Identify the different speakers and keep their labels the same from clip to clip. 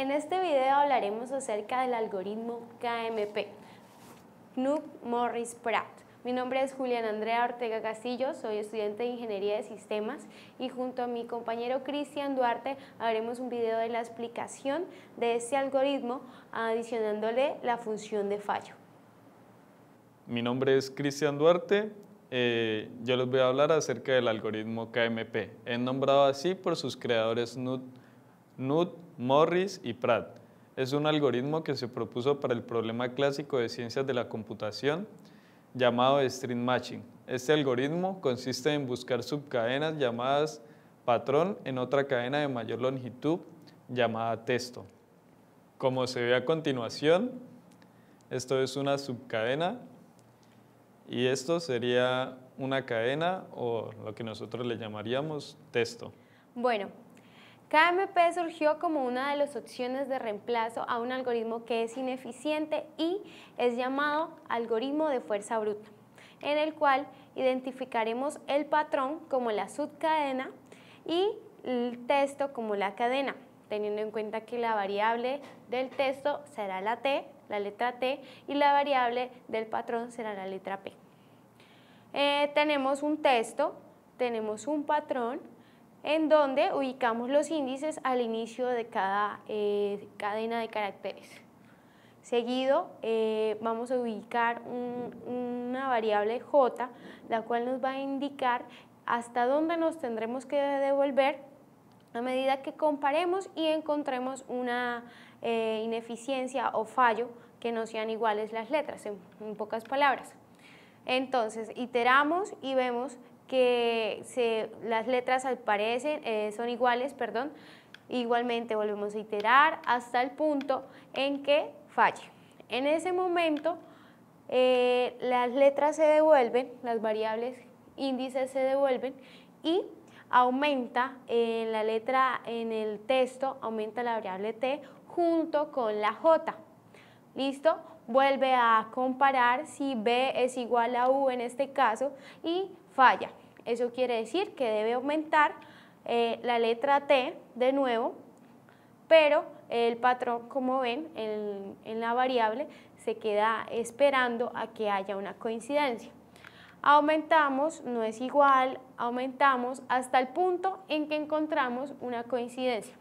Speaker 1: En este video hablaremos acerca del algoritmo KMP, Knut Morris Pratt. Mi nombre es Julián Andrea Ortega Castillo, soy estudiante de Ingeniería de Sistemas y junto a mi compañero Cristian Duarte haremos un video de la explicación de este algoritmo adicionándole la función de fallo.
Speaker 2: Mi nombre es Cristian Duarte, eh, yo les voy a hablar acerca del algoritmo KMP. Es nombrado así por sus creadores Knut, Morris y Pratt. Es un algoritmo que se propuso para el problema clásico de ciencias de la computación llamado string matching. Este algoritmo consiste en buscar subcadenas llamadas patrón en otra cadena de mayor longitud llamada texto. Como se ve a continuación, esto es una subcadena y esto sería una cadena o lo que nosotros le llamaríamos texto.
Speaker 1: Bueno, KMP surgió como una de las opciones de reemplazo a un algoritmo que es ineficiente y es llamado algoritmo de fuerza bruta, en el cual identificaremos el patrón como la subcadena y el texto como la cadena, teniendo en cuenta que la variable del texto será la T, la letra T, y la variable del patrón será la letra P. Eh, tenemos un texto, tenemos un patrón, en donde ubicamos los índices al inicio de cada eh, cadena de caracteres. Seguido eh, vamos a ubicar una variable j, la cual nos va a indicar hasta dónde nos tendremos que devolver a medida que comparemos y encontremos una eh, ineficiencia o fallo que no sean iguales las letras, en, en pocas palabras. Entonces, iteramos y vemos que las letras eh, son iguales, perdón, igualmente volvemos a iterar hasta el punto en que falle. En ese momento eh, las letras se devuelven, las variables índices se devuelven y aumenta en la letra, en el texto, aumenta la variable t junto con la j. ¿Listo? Vuelve a comparar si b es igual a u en este caso y falla. Eso quiere decir que debe aumentar eh, la letra T de nuevo, pero el patrón, como ven, en, la variable se queda esperando a que haya una coincidencia. Aumentamos, no es igual, aumentamos hasta el punto en que encontramos una coincidencia.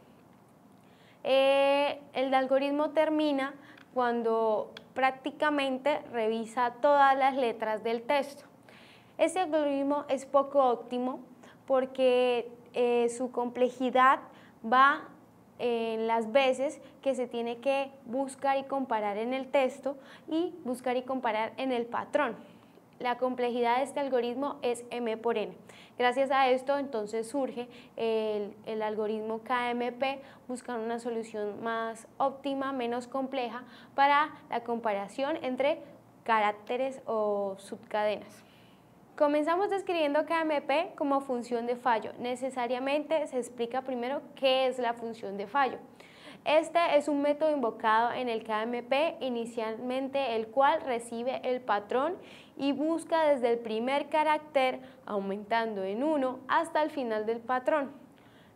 Speaker 1: Eh, el algoritmo termina cuando prácticamente revisa todas las letras del texto. Este algoritmo es poco óptimo porque eh, su complejidad va eh, en las veces que se tiene que buscar y comparar en el texto y buscar y comparar en el patrón. La complejidad de este algoritmo es m por n. Gracias a esto entonces surge el algoritmo KMP, buscando una solución más óptima, menos compleja para la comparación entre caracteres o subcadenas. Comenzamos describiendo KMP como función de fallo. Necesariamente se explica primero qué es la función de fallo. Este es un método invocado en el KMP, inicialmente el cual recibe el patrón y busca desde el primer carácter, aumentando en 1 hasta el final del patrón.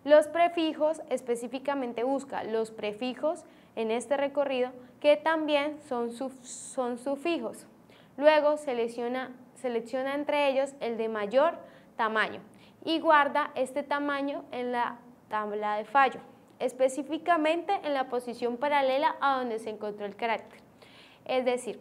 Speaker 1: Los prefijos específicamente busca los prefijos en este recorrido que también son, son sufijos. Luego selecciona selecciona entre ellos el de mayor tamaño y guarda este tamaño en la tabla de fallo, específicamente en la posición paralela a donde se encontró el carácter. Es decir,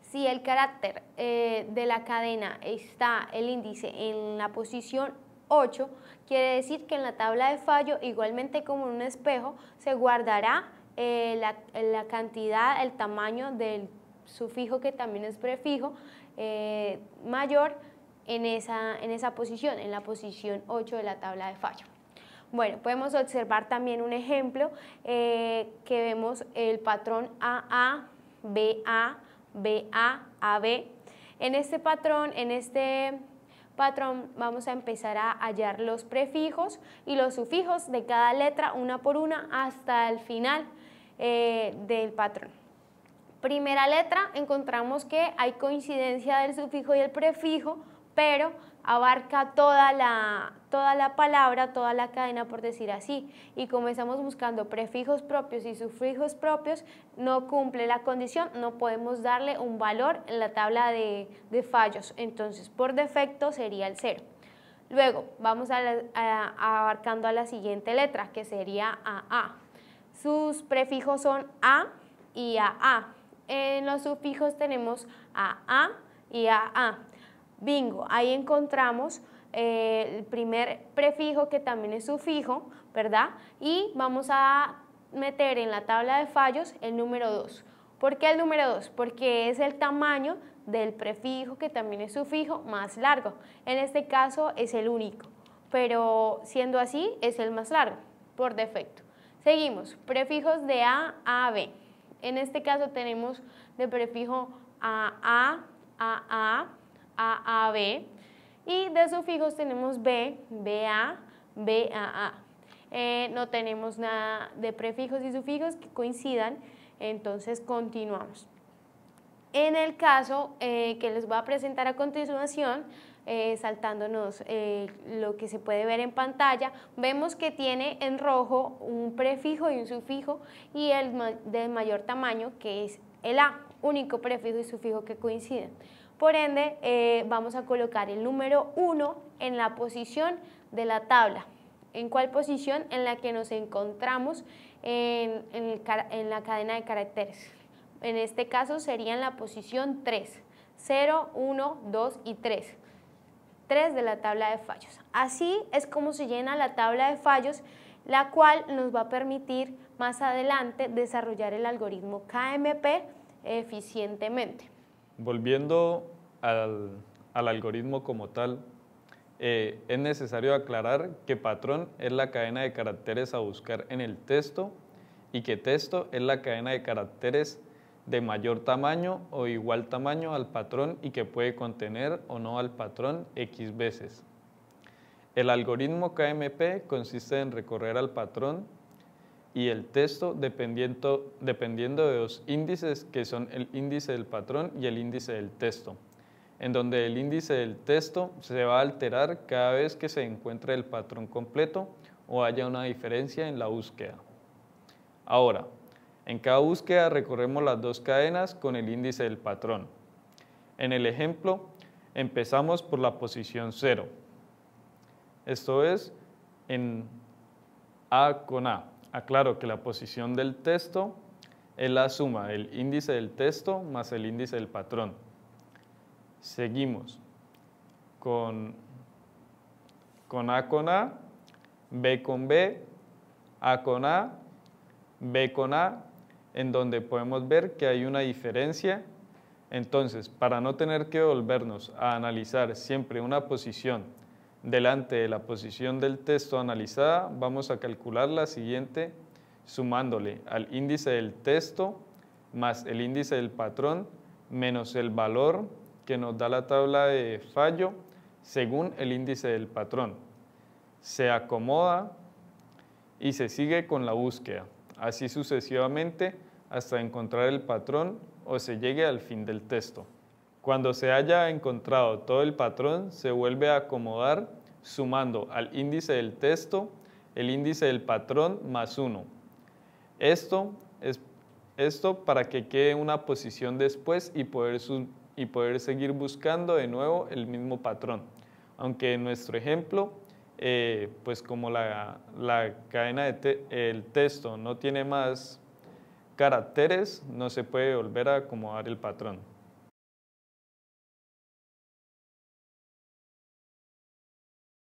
Speaker 1: si el carácter eh, de la cadena está el índice en la posición 8, quiere decir que en la tabla de fallo, igualmente como en un espejo, se guardará eh, la, la, cantidad, el tamaño del sufijo que también es prefijo eh, mayor en esa, en esa posición, en la posición 8 de la tabla de fallo. Bueno, podemos observar también un ejemplo eh, que vemos el patrón AA, BA, BA, AB. En este patrón, en este patrón vamos a empezar a hallar los prefijos y los sufijos de cada letra una por una hasta el final eh, del patrón primera letra encontramos que hay coincidencia del sufijo y el prefijo, pero abarca toda la, toda la palabra, toda la cadena, por decir así. Y como estamos buscando prefijos propios y sufijos propios, no cumple la condición, no podemos darle un valor en la tabla de, fallos. Entonces, por defecto sería el cero. Luego, vamos a abarcando a la siguiente letra, que sería AA. Sus prefijos son A y AA en los sufijos tenemos a a y a a. Bingo, ahí encontramos eh, el primer prefijo que también es sufijo, ¿verdad? Y vamos a meter en la tabla de fallos el número 2. ¿Por qué el número 2? Porque es el tamaño del prefijo, que también es sufijo, más largo. En este caso es el único, pero siendo así es el más largo, por defecto. Seguimos, prefijos de A a B. En este caso tenemos de prefijo AA, AA, AAB y de sufijos tenemos B, BA, BAA. Eh, no tenemos nada de prefijos y sufijos que coincidan, entonces continuamos. En el caso eh, que les voy a presentar a continuación, eh, saltándonos eh, lo que se puede ver en pantalla, vemos que tiene en rojo un prefijo y un sufijo y el de mayor tamaño que es el A, único prefijo y sufijo que coinciden. Por ende, eh, vamos a colocar el número 1 en la posición de la tabla. ¿En cuál posición? En la que nos encontramos en, en la cadena de caracteres. En este caso sería en la posición 3, 0, 1, 2 y 3 de la tabla de fallos. Así es como se llena la tabla de fallos, la cual nos va a permitir más adelante desarrollar el algoritmo KMP eficientemente.
Speaker 2: Volviendo al, algoritmo como tal, eh, es necesario aclarar que patrón es la cadena de caracteres a buscar en el texto y que texto es la cadena de caracteres de mayor tamaño o igual tamaño al patrón y que puede contener o no al patrón X veces. El algoritmo KMP consiste en recorrer al patrón y el texto dependiendo, dependiendo de los índices que son el índice del patrón y el índice del texto, en donde el índice del texto se va a alterar cada vez que se encuentre el patrón completo o haya una diferencia en la búsqueda. Ahora, en cada búsqueda recorremos las dos cadenas con el índice del patrón. En el ejemplo, empezamos por la posición 0. Esto es en A con A. Aclaro que la posición del texto es la suma del índice del texto más el índice del patrón. Seguimos con, con A con A, B con B, A con A, B con A, en donde podemos ver que hay una diferencia. Entonces, para no tener que volvernos a analizar siempre una posición delante de la posición del texto analizada, vamos a calcular la siguiente sumándole al índice del texto más el índice del patrón menos el valor que nos da la tabla de fallo según el índice del patrón. Se acomoda y se sigue con la búsqueda así sucesivamente hasta encontrar el patrón o se llegue al fin del texto. Cuando se haya encontrado todo el patrón, se vuelve a acomodar sumando al índice del texto el índice del patrón más 1. Esto, es, esto para que quede una posición después y y poder seguir buscando de nuevo el mismo patrón. Aunque en nuestro ejemplo eh, pues como la, cadena de texto no tiene más caracteres, no se puede volver a acomodar el patrón.